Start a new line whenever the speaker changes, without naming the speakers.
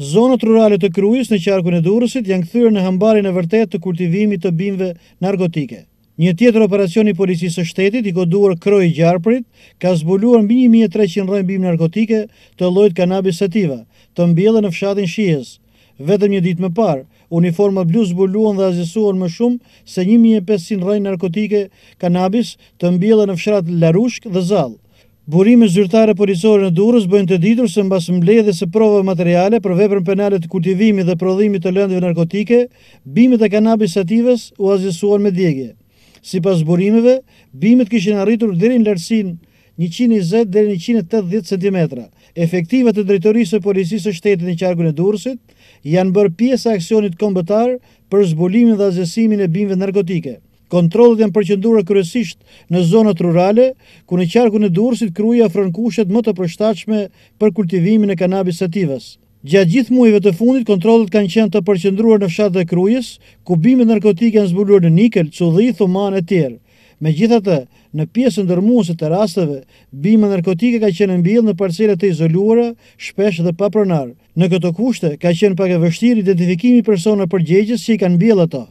Zonët rurale të Krujës në qarkun e Durrësit janë kthyer në hambarin e vërtet të kultivimit të bimëve narkotike. Një tjetër operacion i policisë së shtetit i goduar i Gjarprit ka zbuluar mbi 1300 rrëm bimë narkotike të llojit kanabis sativa, të mbjellë në fshatin Shies. Vetëm një ditë më parë, uniforma blu zbuluan dhe azesuan më shumë se 1500 rrëm narkotike kanabis të mbjellë në fshat Larushk dhe Zall. Burime zyrtare policore në durës bëjnë të ditur se mbas mbledhe se prove materiale për veprën penale të kultivimi dhe prodhimi të lëndëve narkotike, bimit e kanabis sativës u azjesuar me djegje. Si pas burimeve, bimit kishin arritur dherin lërsin 120-180 cm. Efektivet të drejtorisë e polisisë së shtetit në qarkun e durësit janë bërë pjesë aksionit kombëtar për zbulimin dhe azjesimin e bimve narkotike. Kontrollet janë përqendruar kryesisht në zonat rurale, ku në qarkun e Durrësit krujë afron kushtet më të përshtatshme për kultivimin e kanabis sativas. Gjatë gjithë muajve të fundit, kontrollet kanë qenë të përqendruar në fshatin e Krujës, ku bimet narkotike janë zbuluar në nikel, çudhi, thuman e tjerë. Megjithatë, në pjesën ndërmuese të rasteve, bimë narkotike ka qenë mbjellë në parcele të izoluara, shpesh dhe pa pronar. Në këto kushte ka qenë pak e vështirë identifikimi i personave përgjegjës që i kanë mbjellë ato.